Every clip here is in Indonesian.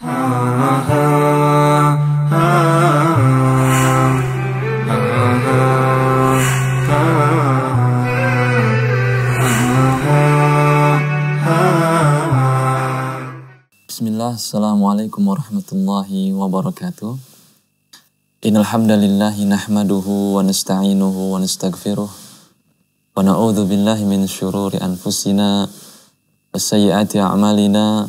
Bismillah, Assalamualaikum warahmatullahi wabarakatuh. Innalhamdalillahi nahmaduhu wa nasta'inuhu wa nasta'gfiruh. Wa na'udhu billahi min syururi anfusina wa a'malina.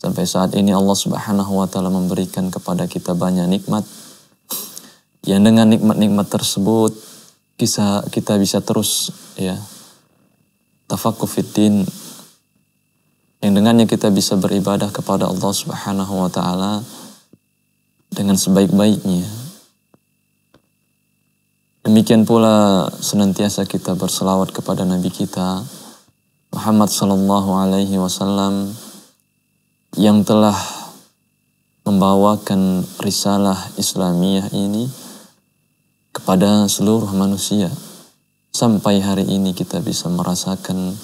Sampai saat ini Allah Subhanahu wa taala memberikan kepada kita banyak nikmat. Yang dengan nikmat-nikmat tersebut kita bisa terus ya tafaqquh yang dengannya kita bisa beribadah kepada Allah Subhanahu wa taala dengan sebaik-baiknya. Demikian pula senantiasa kita berselawat kepada nabi kita Muhammad sallallahu alaihi wasallam yang telah membawakan risalah Islamiyah ini kepada seluruh manusia. Sampai hari ini kita bisa merasakan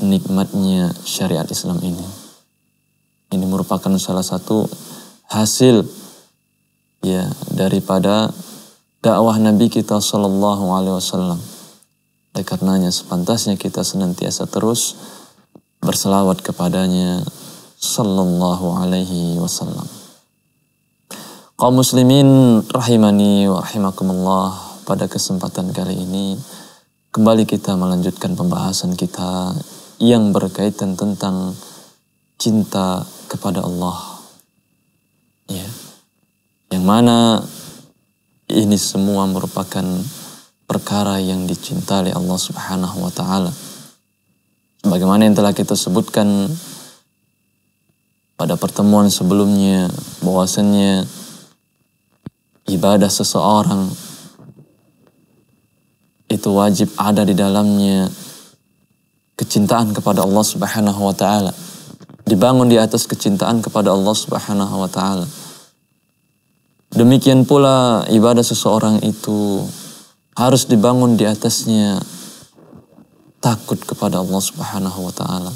nikmatnya syariat Islam ini. Ini merupakan salah satu hasil ya daripada dakwah Nabi kita Shallallahu Alaihi Wasallam. Oleh karenanya sepantasnya kita senantiasa terus berselawat kepadanya, sallallahu alaihi wasallam. Kaum muslimin rahimani wa rahimakumullah, pada kesempatan kali ini kembali kita melanjutkan pembahasan kita yang berkaitan tentang cinta kepada Allah. Ya. Yang mana ini semua merupakan perkara yang dicintai Allah Subhanahu wa taala. Bagaimana yang telah kita sebutkan pada pertemuan sebelumnya bahwasannya ibadah seseorang itu wajib ada di dalamnya kecintaan kepada Allah Subhanahu wa taala. Dibangun di atas kecintaan kepada Allah Subhanahu wa taala. Demikian pula ibadah seseorang itu harus dibangun di atasnya takut kepada Allah Subhanahu wa taala.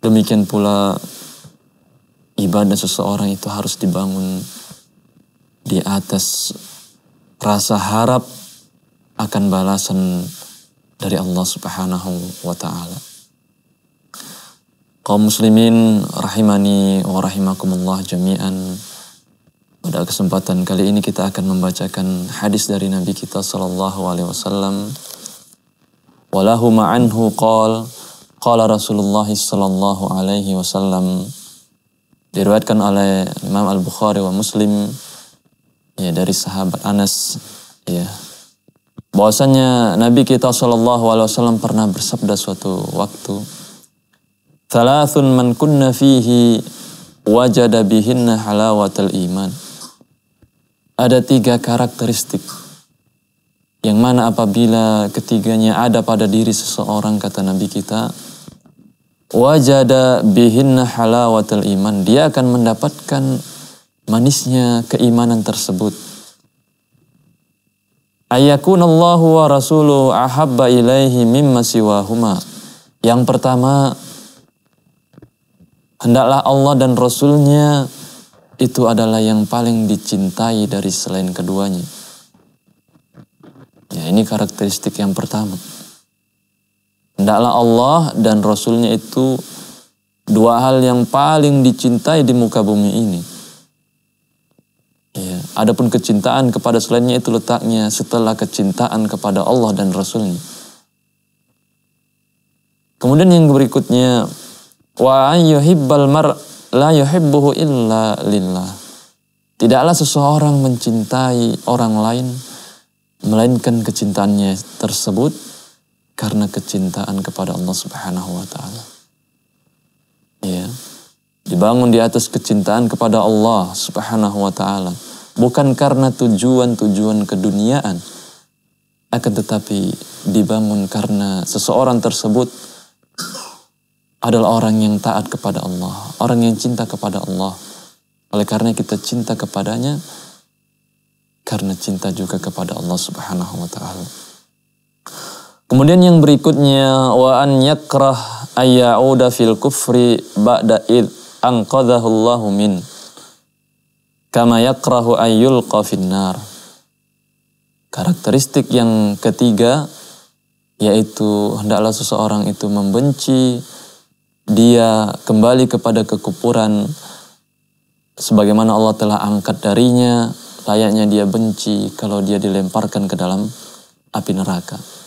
Demikian pula ibadah seseorang itu harus dibangun di atas rasa harap akan balasan dari Allah Subhanahu wa taala. Kaum muslimin rahimani wa rahimakumullah jami'an. Pada kesempatan kali ini kita akan membacakan hadis dari Nabi kita sallallahu alaihi wasallam. Walahu ma'anhu qala Qala Rasulullah sallallahu alaihi wasallam diriwayatkan oleh Imam Al-Bukhari wa Muslim ya dari sahabat Anas ya bahwasanya Nabi kita Shallallahu Alaihi Wasallam pernah bersabda suatu waktu Thalathun man kunna fihi wajada bihinna halawatal iman ada tiga karakteristik yang mana apabila ketiganya ada pada diri seseorang kata Nabi kita wajada bihinna halawatul iman. Dia akan mendapatkan manisnya keimanan tersebut. Ayakunallahu wa Rasulu ahabba ilaihi mimma siwahuma. Yang pertama, hendaklah Allah dan Rasulnya itu adalah yang paling dicintai dari selain keduanya. Ya, ini karakteristik yang pertama. Hendaklah Allah dan Rasulnya itu dua hal yang paling dicintai di muka bumi ini. Ya. Adapun kecintaan kepada selainnya itu letaknya setelah kecintaan kepada Allah dan Rasulnya. Kemudian yang berikutnya, wa yuhibbal mar la yuhibbuhu illa lillah. Tidaklah seseorang mencintai orang lain melainkan kecintaannya tersebut karena kecintaan kepada Allah Subhanahu wa taala. Ya. Dibangun di atas kecintaan kepada Allah Subhanahu wa taala, bukan karena tujuan-tujuan keduniaan akan tetapi dibangun karena seseorang tersebut adalah orang yang taat kepada Allah, orang yang cinta kepada Allah. Oleh karena kita cinta kepadanya, karena cinta juga kepada Allah Subhanahu wa Ta'ala. Kemudian yang berikutnya wa an yakrah ayyauda fil kufri ba'da id anqadhahu Allahu min kama yakrahu ayyul qafinnar. Karakteristik yang ketiga yaitu hendaklah seseorang itu membenci dia kembali kepada kekupuran sebagaimana Allah telah angkat darinya layaknya dia benci kalau dia dilemparkan ke dalam api neraka.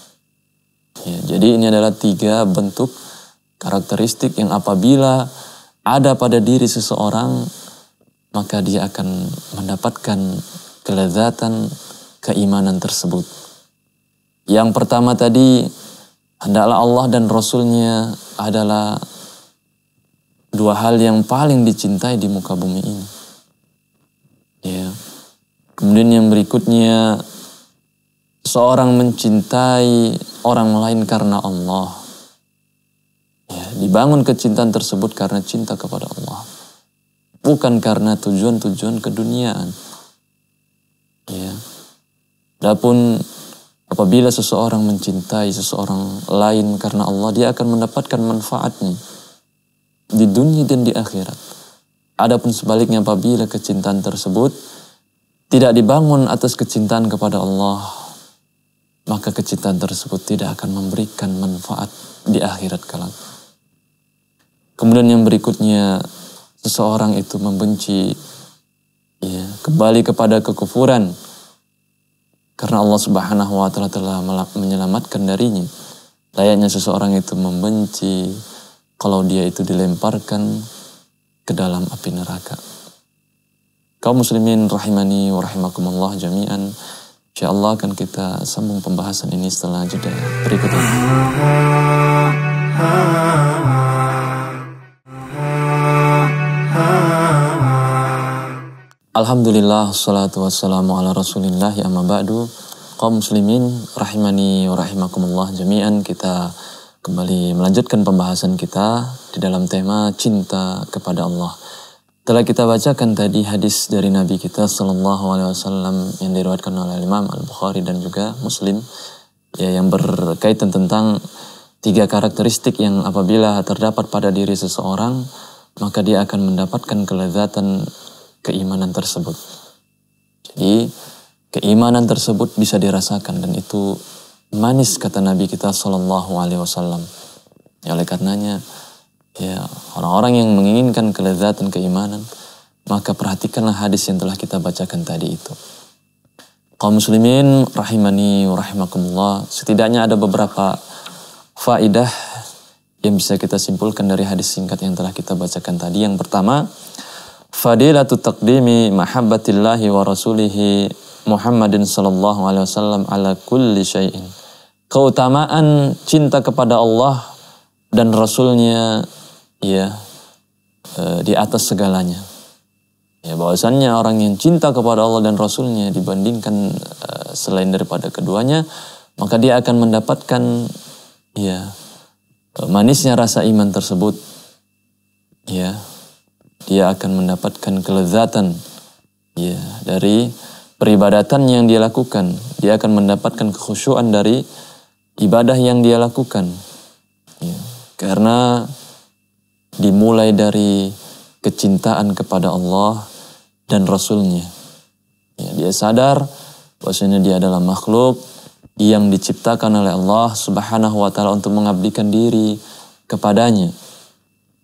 Ya, jadi ini adalah tiga bentuk karakteristik yang apabila ada pada diri seseorang, maka dia akan mendapatkan kelezatan keimanan tersebut. Yang pertama tadi, hendaklah Allah dan Rasulnya adalah dua hal yang paling dicintai di muka bumi ini. Ya. Kemudian yang berikutnya, seorang mencintai orang lain karena Allah. Ya, dibangun kecintaan tersebut karena cinta kepada Allah. Bukan karena tujuan-tujuan keduniaan. Ya. Adapun apabila seseorang mencintai seseorang lain karena Allah, dia akan mendapatkan manfaatnya di dunia dan di akhirat. Adapun sebaliknya apabila kecintaan tersebut tidak dibangun atas kecintaan kepada Allah, maka kecintaan tersebut tidak akan memberikan manfaat di akhirat kelak. Kemudian yang berikutnya, seseorang itu membenci ya, kembali kepada kekufuran karena Allah Subhanahu wa taala telah menyelamatkan darinya. Layaknya seseorang itu membenci kalau dia itu dilemparkan ke dalam api neraka. Kaum muslimin rahimani wa rahimakumullah jami'an. Insya Allah akan kita sambung pembahasan ini setelah jeda berikut ini. Alhamdulillah, salatu wassalamu ala rasulillah ya ba'du. Kaum muslimin, rahimani wa rahimakumullah jami'an. Kita kembali melanjutkan pembahasan kita di dalam tema cinta kepada Allah. Telah kita bacakan tadi hadis dari Nabi kita Sallallahu Alaihi Wasallam yang diriwayatkan oleh Imam Al Bukhari dan juga Muslim ya yang berkaitan tentang tiga karakteristik yang apabila terdapat pada diri seseorang maka dia akan mendapatkan kelezatan keimanan tersebut. Jadi keimanan tersebut bisa dirasakan dan itu manis kata Nabi kita Sallallahu Alaihi Wasallam. Ya, oleh karenanya ya orang-orang yang menginginkan kelezatan keimanan, maka perhatikanlah hadis yang telah kita bacakan tadi itu. Kaum muslimin rahimani rahimakumullah, setidaknya ada beberapa faidah yang bisa kita simpulkan dari hadis singkat yang telah kita bacakan tadi. Yang pertama, fadilatu taqdimi mahabbatillahi wa rasulihi Muhammadin sallallahu alaihi wasallam ala kulli syai'in. Keutamaan cinta kepada Allah dan Rasulnya ya di atas segalanya. Ya bahwasannya orang yang cinta kepada Allah dan Rasulnya dibandingkan e, selain daripada keduanya, maka dia akan mendapatkan ya eh, manisnya rasa iman tersebut. Ya, dia akan mendapatkan kelezatan ya dari peribadatan yang dia lakukan. Dia akan mendapatkan kekhusyuan dari ibadah yang dia lakukan. Ya, karena dimulai dari kecintaan kepada Allah dan Rasulnya. Ya, dia sadar bahwasanya dia adalah makhluk yang diciptakan oleh Allah Subhanahu wa taala untuk mengabdikan diri kepadanya.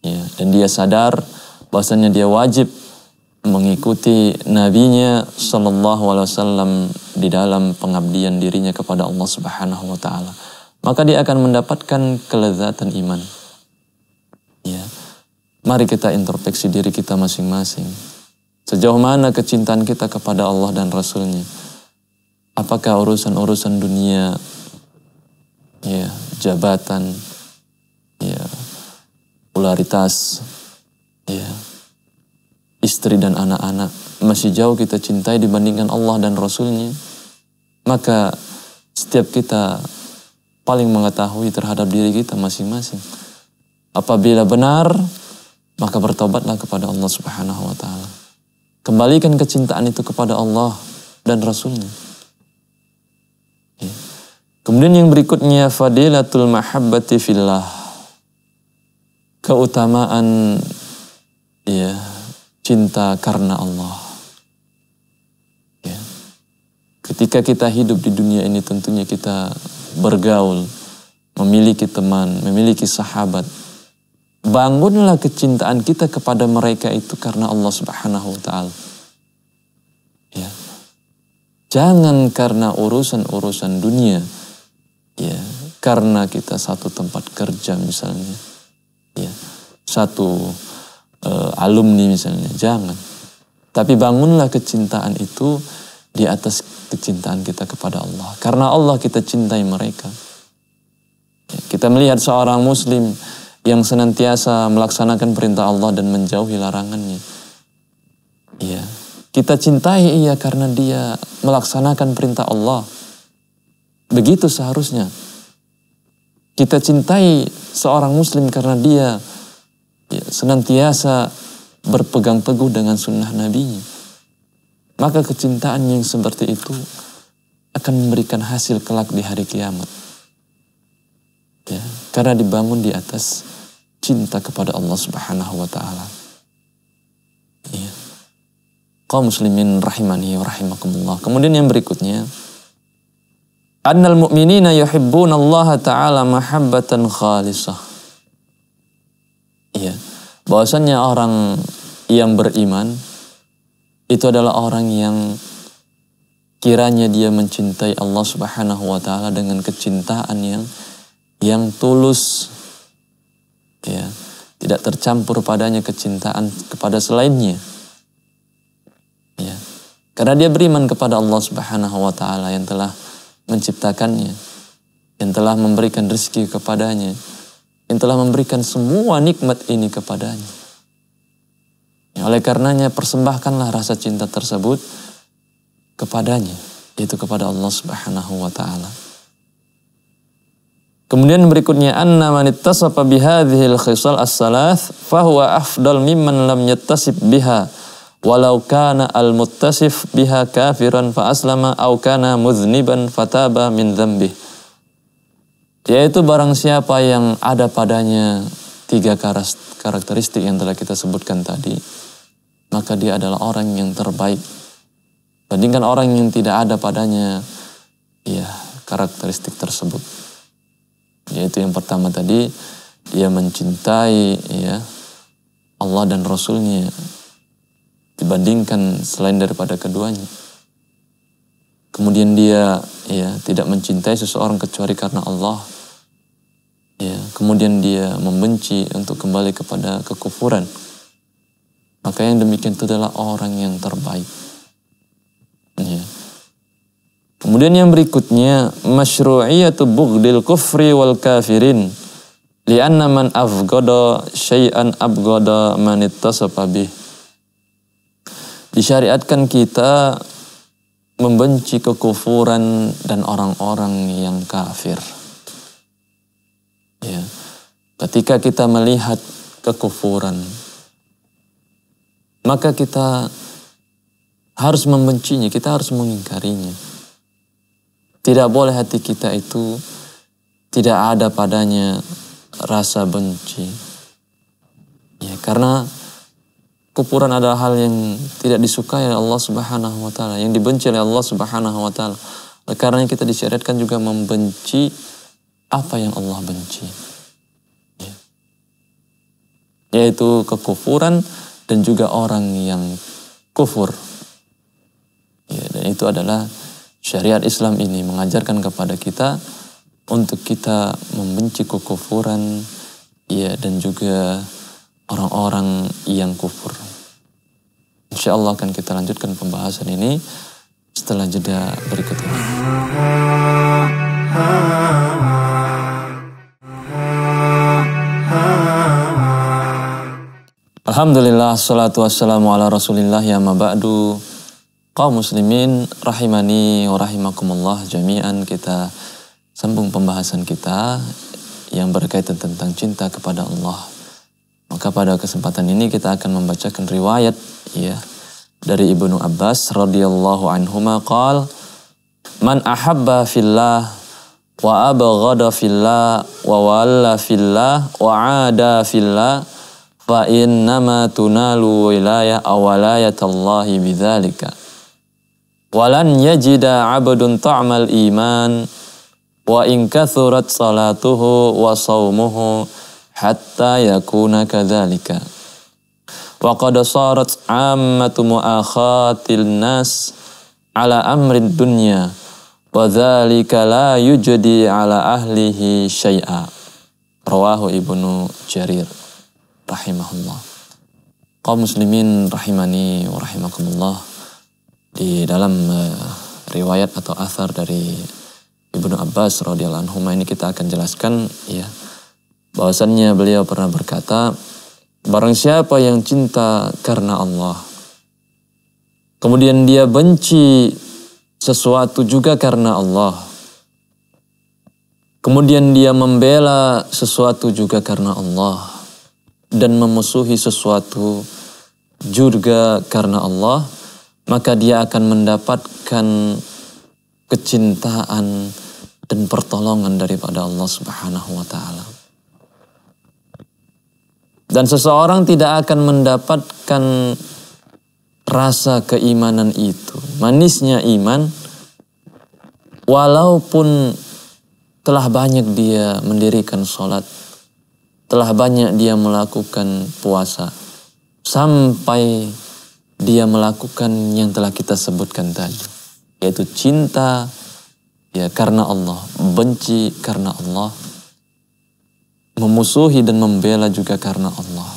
Ya, dan dia sadar bahwasanya dia wajib mengikuti nabinya sallallahu alaihi wasallam di dalam pengabdian dirinya kepada Allah Subhanahu wa taala. Maka dia akan mendapatkan kelezatan iman. Mari kita introspeksi diri kita masing-masing. Sejauh mana kecintaan kita kepada Allah dan Rasulnya. Apakah urusan-urusan dunia, ya jabatan, ya popularitas, ya istri dan anak-anak masih jauh kita cintai dibandingkan Allah dan Rasulnya. Maka setiap kita paling mengetahui terhadap diri kita masing-masing. Apabila benar maka bertobatlah kepada Allah Subhanahu wa taala. Kembalikan kecintaan itu kepada Allah dan Rasulnya. Ya. Kemudian yang berikutnya fadilatul mahabbati fillah. Keutamaan ya cinta karena Allah. Ya. Ketika kita hidup di dunia ini tentunya kita bergaul, memiliki teman, memiliki sahabat, Bangunlah kecintaan kita kepada mereka itu karena Allah Subhanahu wa taala. Ya. Jangan karena urusan-urusan dunia. Ya, karena kita satu tempat kerja misalnya. Ya. Satu uh, alumni misalnya, jangan. Tapi bangunlah kecintaan itu di atas kecintaan kita kepada Allah. Karena Allah kita cintai mereka. Ya, kita melihat seorang muslim yang senantiasa melaksanakan perintah Allah dan menjauhi larangannya. ya Kita cintai ia karena dia melaksanakan perintah Allah. Begitu seharusnya. Kita cintai seorang muslim karena dia ya, senantiasa berpegang teguh dengan sunnah Nabi, Maka kecintaan yang seperti itu akan memberikan hasil kelak di hari kiamat. Ya, karena dibangun di atas cinta kepada Allah Subhanahu wa taala. Iya. Kaum muslimin rahimani wa rahimakumullah. Kemudian yang berikutnya Annal mu'minina yuhibbuna Allah Ta'ala mahabbatan khalisah. Iya. Bahwasannya orang yang beriman itu adalah orang yang kiranya dia mencintai Allah Subhanahu wa taala dengan kecintaan yang yang tulus ya tidak tercampur padanya kecintaan kepada selainnya ya karena dia beriman kepada Allah Subhanahu wa taala yang telah menciptakannya yang telah memberikan rezeki kepadanya yang telah memberikan semua nikmat ini kepadanya ya, oleh karenanya persembahkanlah rasa cinta tersebut kepadanya yaitu kepada Allah Subhanahu wa taala Kemudian berikutnya anna man ittasafa bihadhil khisal as-salath fahuwa afdal mimman lam yattasif biha walau kana al-muttasif biha kafiran fa aslama aw kana muzniban fataba min dhanbi yaitu barang siapa yang ada padanya tiga karakteristik yang telah kita sebutkan tadi maka dia adalah orang yang terbaik bandingkan orang yang tidak ada padanya ya karakteristik tersebut yaitu yang pertama tadi, dia mencintai ya Allah dan Rasulnya dibandingkan selain daripada keduanya. Kemudian dia ya tidak mencintai seseorang kecuali karena Allah. Ya, kemudian dia membenci untuk kembali kepada kekufuran. Maka yang demikian itu adalah orang yang terbaik. Ya. Kemudian yang berikutnya masyru'iyatu bughdil kufri wal kafirin li'anna man afghada syai'an abghada man ittasafa bih. Disyariatkan kita membenci kekufuran dan orang-orang yang kafir. Ya. Ketika kita melihat kekufuran, maka kita harus membencinya, kita harus mengingkarinya. Tidak boleh hati kita itu tidak ada padanya rasa benci. Ya, karena kufuran adalah hal yang tidak disukai oleh Allah Subhanahu wa taala, yang dibenci oleh Allah Subhanahu wa taala. Karena kita disyariatkan juga membenci apa yang Allah benci. Ya. Yaitu kekufuran dan juga orang yang kufur. Ya, dan itu adalah syariat Islam ini mengajarkan kepada kita untuk kita membenci kekufuran ya dan juga orang-orang yang kufur. Insya Allah akan kita lanjutkan pembahasan ini setelah jeda berikut ini. Alhamdulillah, salatu wassalamu ala rasulillah ya mabadu. Kaum muslimin rahimani wa rahimakumullah jami'an kita sambung pembahasan kita yang berkaitan tentang cinta kepada Allah. Maka pada kesempatan ini kita akan membacakan riwayat ya dari Ibnu Abbas radhiyallahu anhuma qal Man ahabba fillah wa abghada fillah wa walla fillah wa ada fillah fa innama tunalu wilayah awalayatallah bidzalika Walan yajida abdun ta'mal iman wa in kathurat salatuhu wa saumuhu hatta yakuna kadzalika. Wa qad sarat 'ammatu mu'akhatil nas ala amrid dunya wa dzalika la yujdi ala ahlihi syai'a. Rawahu Ibnu Jarir rahimahullah. Kaum muslimin rahimani wa rahimakumullah di dalam uh, riwayat atau asar dari Ibnu Abbas radhiyallahu anhu ini kita akan jelaskan ya bahwasannya beliau pernah berkata barang siapa yang cinta karena Allah kemudian dia benci sesuatu juga karena Allah kemudian dia membela sesuatu juga karena Allah dan memusuhi sesuatu juga karena Allah maka dia akan mendapatkan kecintaan dan pertolongan daripada Allah Subhanahu wa taala. Dan seseorang tidak akan mendapatkan rasa keimanan itu, manisnya iman walaupun telah banyak dia mendirikan sholat, telah banyak dia melakukan puasa, sampai dia melakukan yang telah kita sebutkan tadi, yaitu cinta ya karena Allah, benci karena Allah, memusuhi dan membela juga karena Allah.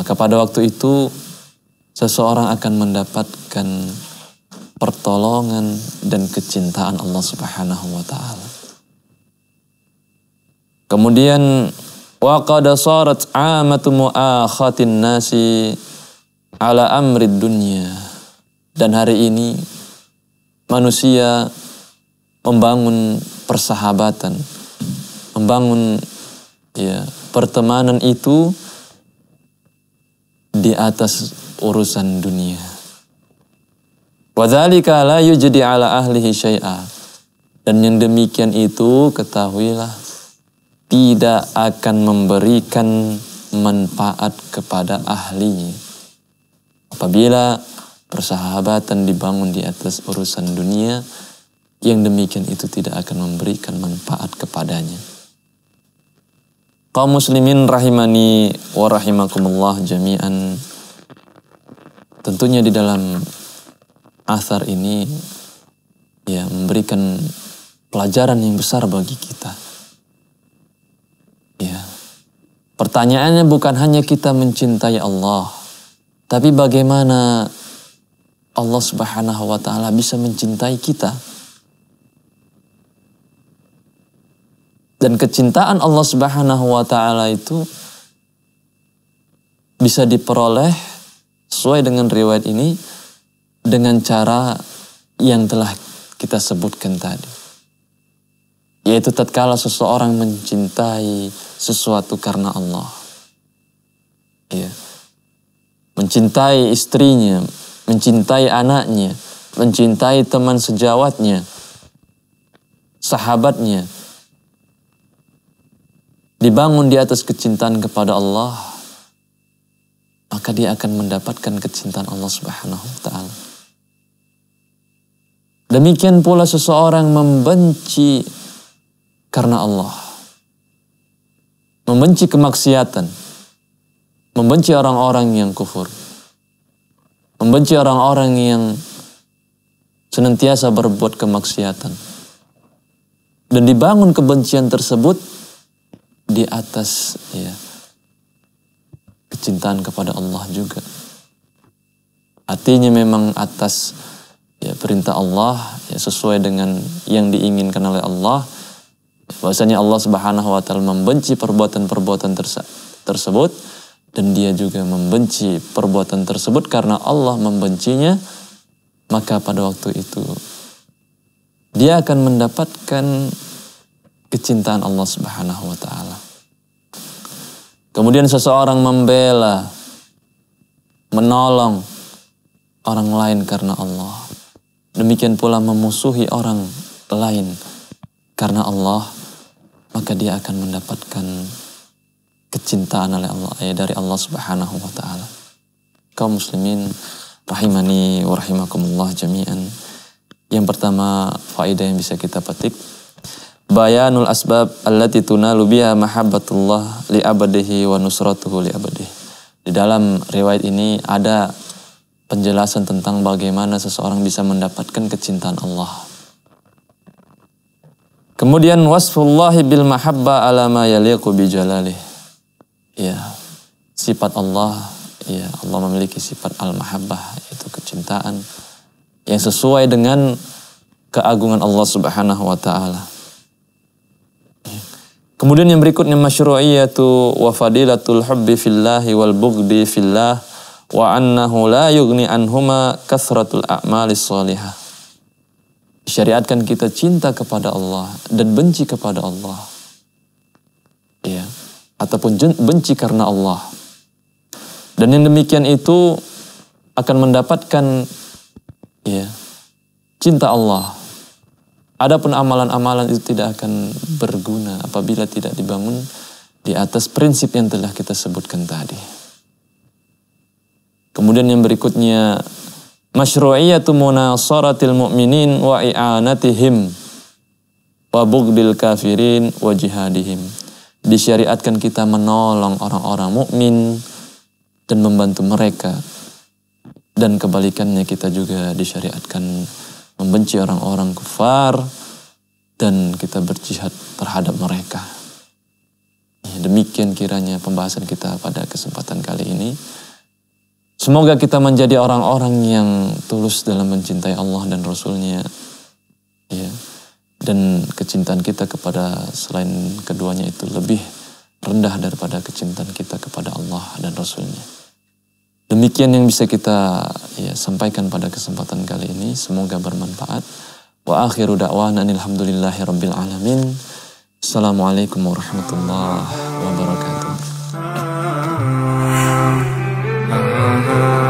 Maka pada waktu itu seseorang akan mendapatkan pertolongan dan kecintaan Allah Subhanahu wa taala. Kemudian wa qad sarat 'amatu mu'akhatin nasi ala amrid dunia. Dan hari ini manusia membangun persahabatan, membangun ya pertemanan itu di atas urusan dunia. Wadzalika la yujdi ala ahlihi syai'a. Dan yang demikian itu ketahuilah tidak akan memberikan manfaat kepada ahlinya Apabila persahabatan dibangun di atas urusan dunia, yang demikian itu tidak akan memberikan manfaat kepadanya. Kaum muslimin rahimani wa rahimakumullah jami'an. Tentunya di dalam asar ini ya memberikan pelajaran yang besar bagi kita. Ya. Pertanyaannya bukan hanya kita mencintai Allah, tapi bagaimana Allah Subhanahu wa taala bisa mencintai kita? Dan kecintaan Allah Subhanahu wa taala itu bisa diperoleh sesuai dengan riwayat ini dengan cara yang telah kita sebutkan tadi yaitu tatkala seseorang mencintai sesuatu karena Allah. Ya mencintai istrinya, mencintai anaknya, mencintai teman sejawatnya, sahabatnya. Dibangun di atas kecintaan kepada Allah, maka dia akan mendapatkan kecintaan Allah Subhanahu wa taala. Demikian pula seseorang membenci karena Allah. Membenci kemaksiatan, membenci orang-orang yang kufur. Membenci orang-orang yang senantiasa berbuat kemaksiatan. Dan dibangun kebencian tersebut di atas ya, kecintaan kepada Allah juga. Artinya memang atas ya, perintah Allah ya, sesuai dengan yang diinginkan oleh Allah. bahasanya Allah Subhanahu wa taala membenci perbuatan-perbuatan tersebut dan dia juga membenci perbuatan tersebut karena Allah membencinya, maka pada waktu itu dia akan mendapatkan kecintaan Allah Subhanahu wa taala. Kemudian seseorang membela, menolong orang lain karena Allah. Demikian pula memusuhi orang lain karena Allah, maka dia akan mendapatkan kecintaan oleh Allah ya dari Allah Subhanahu wa taala. Kaum muslimin rahimani wa rahimakumullah jami'an. Yang pertama faedah yang bisa kita petik bayanul asbab allati tunalu biha mahabbatullah li abadihi wa nusratuhu li abadihi. Di dalam riwayat ini ada penjelasan tentang bagaimana seseorang bisa mendapatkan kecintaan Allah. Kemudian wasfullahi bil mahabba ala ma yaliqu bi jalalihi ya sifat Allah ya Allah memiliki sifat al-mahabbah yaitu kecintaan yang sesuai dengan keagungan Allah Subhanahu wa taala. Kemudian yang berikutnya masyru'iyatu wa fadilatul hubbi fillahi wal bughdi fillah wa annahu la yughni anhuma kasratul a'mali salihah. Syariatkan kita cinta kepada Allah dan benci kepada Allah. Ya ataupun benci karena Allah. Dan yang demikian itu akan mendapatkan ya cinta Allah. Adapun amalan-amalan itu tidak akan berguna apabila tidak dibangun di atas prinsip yang telah kita sebutkan tadi. Kemudian yang berikutnya masyru'iyatu munasaratil mu'minin wa i'anatihim wa bughdil kafirin wa jihadihim. Disyariatkan kita menolong orang-orang mukmin dan membantu mereka. Dan kebalikannya kita juga disyariatkan membenci orang-orang kafir dan kita berjihad terhadap mereka. Ya, demikian kiranya pembahasan kita pada kesempatan kali ini. Semoga kita menjadi orang-orang yang tulus dalam mencintai Allah dan Rasulnya. nya dan kecintaan kita kepada selain keduanya itu lebih rendah daripada kecintaan kita kepada Allah dan Rasulnya. Demikian yang bisa kita ya, sampaikan pada kesempatan kali ini. Semoga bermanfaat. Wa akhiru da'wana alhamdulillahi rabbil alamin. Assalamualaikum warahmatullahi wabarakatuh.